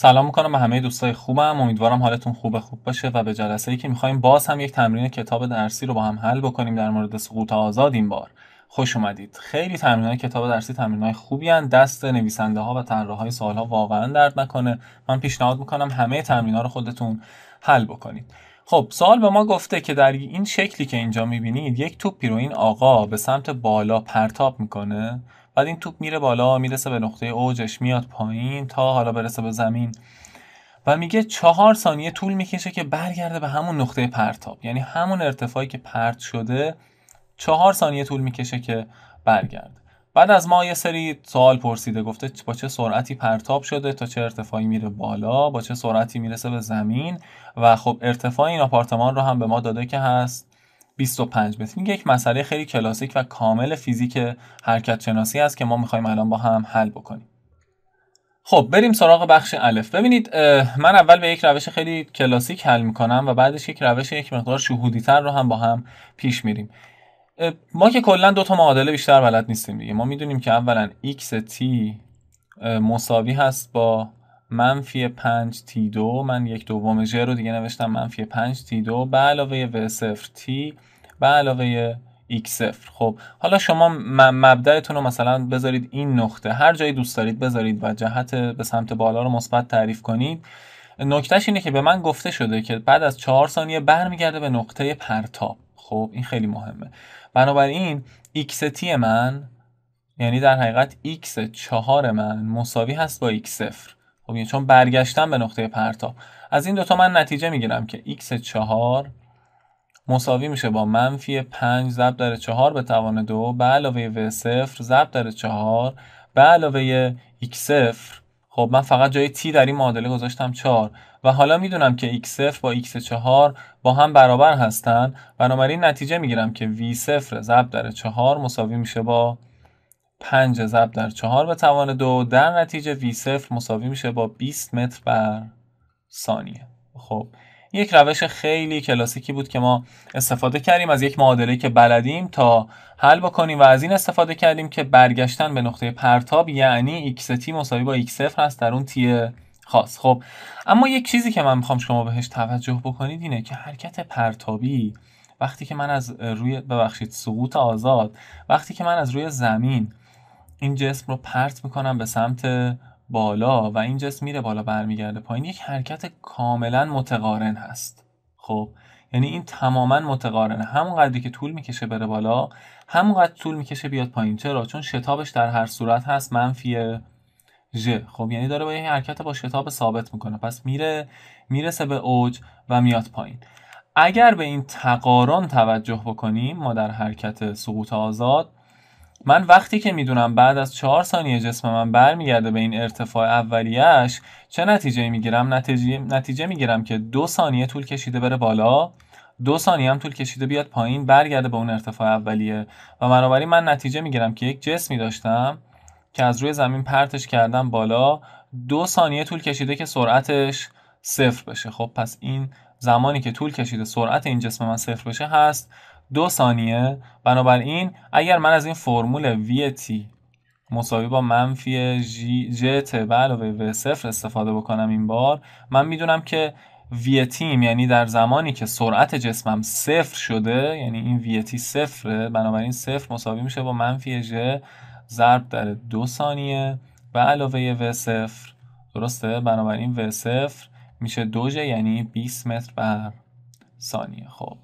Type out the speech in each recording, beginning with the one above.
سلام میکنم به همه دوستای خوبم امیدوارم حالتون خوب خوب باشه و به جلسه ای که میخوایم باز هم یک تمرین کتاب درسی رو با هم حل بکنیم در مورد سقوط آزاد این بار خوش اومدید خیلی تمرین های کتاب درسی تمرین های خوبی هن. دست نویسنده ها و طراح های سوال ها واقعا درد نکنه من پیشنهاد میکنم همه تمرین ها رو خودتون حل بکنید خب سوال به ما گفته که در این شکلی که اینجا میبینید یک توپ رو این آقا به سمت بالا پرتاب میکنه بعد این توپ میره بالا میرسه به نقطه اوجش میاد پایین تا حالا برسه به زمین و میگه چهار ثانیه طول میکشه که برگرده به همون نقطه پرتاب یعنی همون ارتفاعی که پرت شده چهار ثانیه طول میکشه که برگرده بعد از ما یه سری سوال پرسیده گفته با چه سرعتی پرتاب شده تا چه ارتفاعی میره بالا با چه سرعتی میرسه به زمین و خب ارتفاع این آپارتمان رو هم به ما داده که هست 25 متر این یک مسئله خیلی کلاسیک و کامل فیزیک حرکت شناسی است که ما میخوایم الان با هم حل بکنیم خب بریم سراغ بخش الف ببینید من اول به یک روش خیلی کلاسیک حل میکنم و بعدش یک روش یک مقدار شهودی تر رو هم با هم پیش میریم ما که کلا دو تا معادله بیشتر بلد نیستیم دیگه ما میدونیم که اولا x t مساوی هست با منفی 5 تی دو من یک دوم ژ رو دیگه نوشتم منفی 5 تی دو به علاوه و صفر تی به علاوه x صفر خب حالا شما مبدعتون رو مثلا بذارید این نقطه هر جایی دوست دارید بذارید و جهت به سمت بالا رو مثبت تعریف کنید نکتهش اینه که به من گفته شده که بعد از چهار ثانیه برمیگرده به نقطه پرتاب خب این خیلی مهمه بنابراین x تی من یعنی در حقیقت x چهار من مساوی هست با x صفر خب یعنی چون برگشتم به نقطه پرتاب از این دوتا من نتیجه میگیرم که x چهار مساوی میشه با منفی 5 ضرب در 4 به توان 2 به علاوه و 0 ضرب در 4 به علاوه x 0 خب من فقط جای t در این معادله گذاشتم 4 و حالا میدونم که x 0 با x 4 با هم برابر هستن بنابراین نتیجه میگیرم که v 0 ضرب در 4 مساوی میشه با 5 ضرب در 4 به توان دو در نتیجه وی صفر مساوی میشه با 20 متر بر ثانیه خب یک روش خیلی کلاسیکی بود که ما استفاده کردیم از یک معادله که بلدیم تا حل بکنیم و از این استفاده کردیم که برگشتن به نقطه پرتاب یعنی XT تی مساوی با x صفر هست در اون تیه خاص خب اما یک چیزی که من میخوام شما بهش توجه بکنید اینه که حرکت پرتابی وقتی که من از روی ببخشید سقوط آزاد وقتی که من از روی زمین این جسم رو پرت میکنم به سمت بالا و این جسم میره بالا برمیگرده پایین یک حرکت کاملا متقارن هست خب یعنی این تماما متقارنه همون که طول میکشه بره بالا همونقدر طول میکشه بیاد پایین چرا چون شتابش در هر صورت هست منفی ژ خب یعنی داره با یه حرکت با شتاب ثابت میکنه پس میره میرسه به اوج و میاد پایین اگر به این تقارن توجه بکنیم ما در حرکت سقوط آزاد من وقتی که میدونم بعد از چهار ثانیه جسم من برمیگرده به این ارتفاع اولیش چه نتیجه میگیرم نتیجه, نتیجه میگیرم که دو ثانیه طول کشیده بره بالا دو ثانیه هم طول کشیده بیاد پایین برگرده به اون ارتفاع اولیه و بنابراین من نتیجه میگیرم که یک جسمی داشتم که از روی زمین پرتش کردم بالا دو ثانیه طول کشیده که سرعتش صفر بشه خب پس این زمانی که طول کشیده سرعت این جسم من صفر بشه هست دو ثانیه بنابراین اگر من از این فرمول vt مساوی با منفی جت به علاوه و صفر استفاده بکنم این بار من میدونم که ویتیم یعنی در زمانی که سرعت جسمم صفر شده یعنی این ویتی صفره بنابراین صفر مساوی میشه با منفی ج ضرب در دو ثانیه و علاوه و صفر درسته بنابراین و صفر میشه دو یعنی 20 متر بر ثانیه خب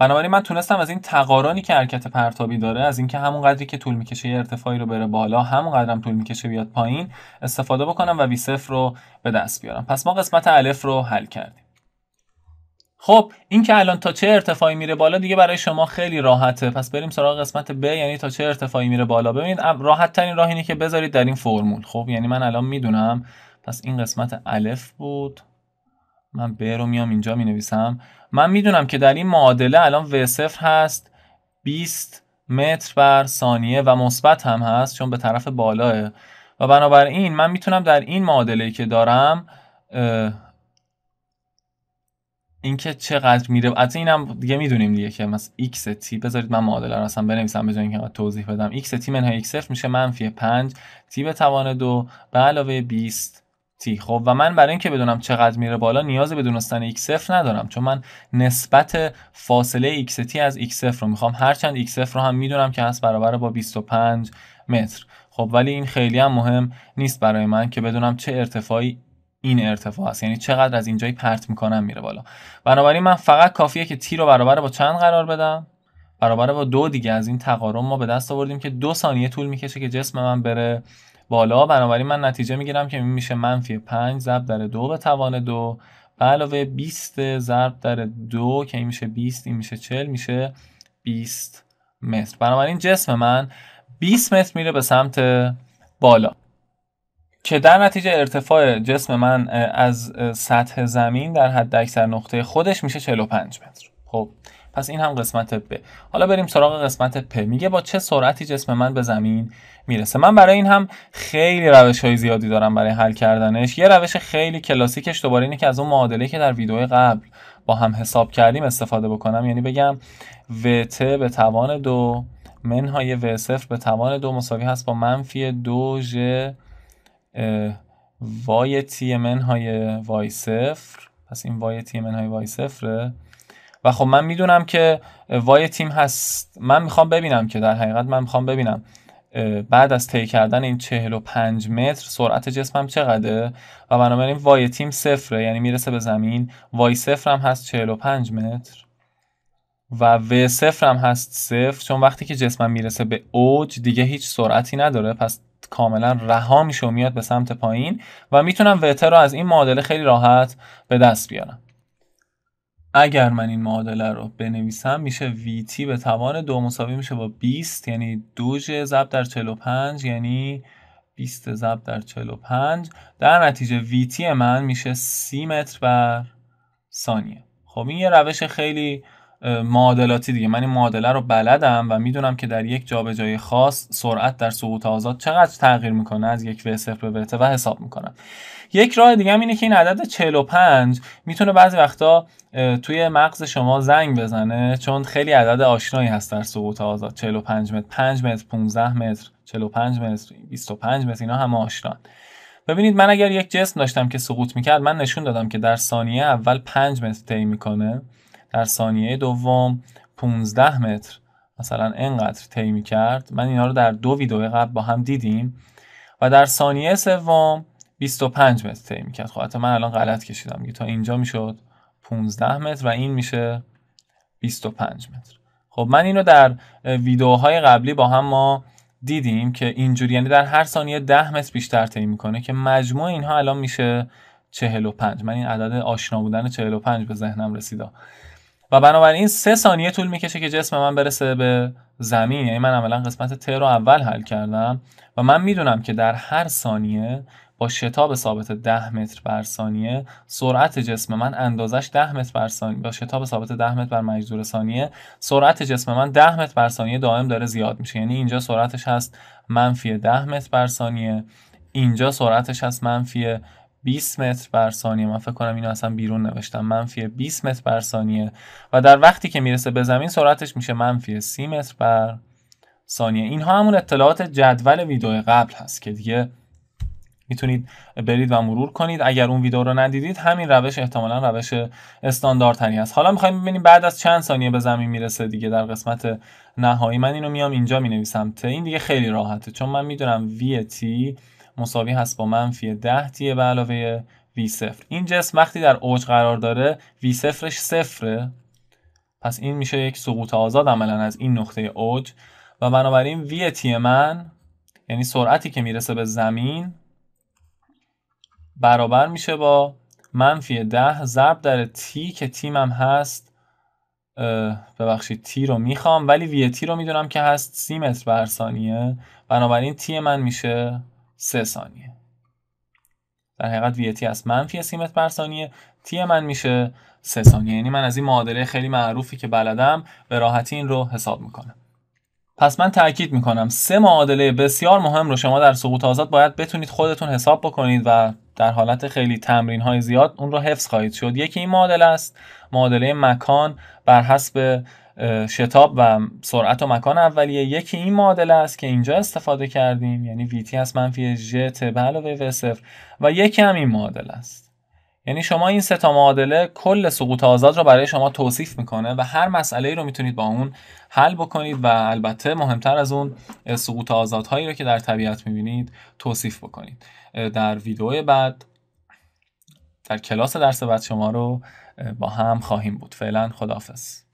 بنابراین من تونستم از این تقارانی که حرکت پرتابی داره از اینکه همون قدری که طول میکشه یه ارتفاعی رو بره بالا همون قدرم طول میکشه بیاد پایین استفاده بکنم و وی رو به دست بیارم پس ما قسمت الف رو حل کردیم خب این که الان تا چه ارتفاعی میره بالا دیگه برای شما خیلی راحته پس بریم سراغ قسمت ب یعنی تا چه ارتفاعی میره بالا ببینید راحت ترین راه اینه که بذارید در این فرمول خب یعنی من الان میدونم پس این قسمت الف بود من ب رو میام اینجا می نویسم من میدونم که در این معادله الان و صفر هست 20 متر بر ثانیه و مثبت هم هست چون به طرف بالاه و بنابراین من میتونم در این معادله که دارم اینکه چقدر میره از اینم دیگه میدونیم دیگه که مثلا x تی بذارید من معادله رو اصلا بنویسم به جای اینکه توضیح بدم x تی منهای x صفر میشه منفی 5 تی به توان 2 به علاوه 20 تی خب و من برای اینکه بدونم چقدر میره بالا نیاز به دونستن x ندارم چون من نسبت فاصله XT از X0 رو میخوام هرچند X0 رو هم میدونم که هست برابر با 25 متر خب ولی این خیلی هم مهم نیست برای من که بدونم چه ارتفاعی این ارتفاع است یعنی چقدر از اینجای پرت میکنم میره بالا بنابراین من فقط کافیه که تی رو برابر با چند قرار بدم برابر با دو دیگه از این تقارن ما به دست آوردیم که دو ثانیه طول میکشه که جسم من بره بالا بنابراین من نتیجه میگیرم که این میشه منفی 5 ضرب در دو به توان دو به علاوه 20 ضرب در دو که این میشه 20 این میشه 40 میشه 20 متر بنابراین جسم من 20 متر میره به سمت بالا که در نتیجه ارتفاع جسم من از سطح زمین در حد اکثر نقطه خودش میشه 45 متر خب پس این هم قسمت ب حالا بریم سراغ قسمت پ میگه با چه سرعتی جسم من به زمین میرسه من برای این هم خیلی روش های زیادی دارم برای حل کردنش یه روش خیلی کلاسیکش دوباره اینه که از اون معادله که در ویدیو قبل با هم حساب کردیم استفاده بکنم یعنی بگم وت به توان دو منهای و صفر به توان دو مساوی هست با منفی دو ج وای تی منهای وای صفر پس این وای تی منهای وای صفره و خب من میدونم که وای تیم هست من میخوام ببینم که در حقیقت من میخوام ببینم بعد از طی کردن این 45 متر سرعت جسمم چقدره و بنابراین وای تیم صفره یعنی میرسه به زمین وای صفرم هست 45 متر و و صفرم هست صفر چون وقتی که جسمم میرسه به اوج دیگه هیچ سرعتی نداره پس کاملا رها میشه و میاد به سمت پایین و میتونم وتر رو از این معادله خیلی راحت به دست بیارم اگر من این معادله رو بنویسم میشه VT به توان دو مساوی میشه با 20 یعنی دو ج ضرب در 45 یعنی 20 ضرب در 45 در نتیجه VT من میشه 30 متر بر ثانیه خب این یه روش خیلی معادلاتی دیگه من این معادله رو بلدم و میدونم که در یک جابجایی خاص سرعت در سقوط آزاد چقدر تغییر میکنه از یک به صفر به و حساب میکنم یک راه دیگه هم اینه که این عدد 45 میتونه بعضی وقتا توی مغز شما زنگ بزنه چون خیلی عدد آشنایی هست در سقوط آزاد 45 متر 5 متر 15 متر 45 متر 25 متر اینا هم آشنان ببینید من اگر یک جسم داشتم که سقوط میکرد من نشون دادم که در ثانیه اول 5 متر طی میکنه در ثانیه دوم 15 متر مثلا اینقدر طی کرد من اینا رو در دو ویدیو قبل با هم دیدیم و در ثانیه سوم 25 متر طی کرد خب من الان غلط کشیدم تا اینجا میشد 15 متر و این میشه 25 متر خب من اینو در ویدیوهای قبلی با هم ما دیدیم که اینجوری یعنی در هر ثانیه 10 متر بیشتر طی میکنه که مجموع اینها الان میشه 45 من این عدد آشنا بودن 45 به ذهنم رسیدا و بنابراین سه ثانیه طول میکشه که جسم من برسه به زمین یعنی من عملا قسمت ت رو اول حل کردم و من میدونم که در هر ثانیه با شتاب ثابت 10 متر بر ثانیه سرعت جسم من اندازش 10 متر بر ثانیه با شتاب ثابت 10 متر بر مجذور ثانیه سرعت جسم من 10 متر بر ثانیه دائم داره زیاد میشه یعنی اینجا سرعتش هست منفی 10 متر بر ثانیه اینجا سرعتش هست منفی 20 متر بر ثانیه من فکر کنم اینو اصلا بیرون نوشتم منفی 20 متر بر ثانیه و در وقتی که میرسه به زمین سرعتش میشه منفی 30 متر بر ثانیه اینها همون اطلاعات جدول ویدیو قبل هست که دیگه میتونید برید و مرور کنید اگر اون ویدیو رو ندیدید همین روش احتمالا روش استانداردتری هست حالا میخوایم ببینیم بعد از چند ثانیه به زمین میرسه دیگه در قسمت نهایی من اینو میام اینجا مینویسم تا این دیگه خیلی راحته چون من میدونم وی تی مساوی هست با منفی 10 تیه به علاوه وی صفر این جسم وقتی در اوج قرار داره وی صفرش صفره پس این میشه یک سقوط آزاد عملا از این نقطه اوج و بنابراین وی تی من یعنی سرعتی که میرسه به زمین برابر میشه با منفی 10 ضرب در تی که تیمم هست ببخشید تی رو میخوام ولی وی تی رو میدونم که هست سی متر بر ثانیه بنابراین تی من میشه 3 ثانیه در حقیقت وی از منفی سی متر بر ثانیه تی من میشه سه ثانیه یعنی من از این معادله خیلی معروفی که بلدم به راحتی این رو حساب میکنم پس من تاکید میکنم سه معادله بسیار مهم رو شما در سقوط آزاد باید بتونید خودتون حساب بکنید و در حالت خیلی تمرین های زیاد اون رو حفظ خواهید شد یکی این معادله است معادله مکان بر حسب شتاب و سرعت و مکان اولیه یکی این معادله است که اینجا استفاده کردیم یعنی VT هست منفی جت به علاوه و صفر و یکی هم این معادله است یعنی شما این سه تا معادله کل سقوط آزاد رو برای شما توصیف میکنه و هر مسئله ای رو میتونید با اون حل بکنید و البته مهمتر از اون سقوط آزادهایی رو که در طبیعت میبینید توصیف بکنید در ویدیو بعد در کلاس درس بعد شما رو با هم خواهیم بود فعلا خداحافظ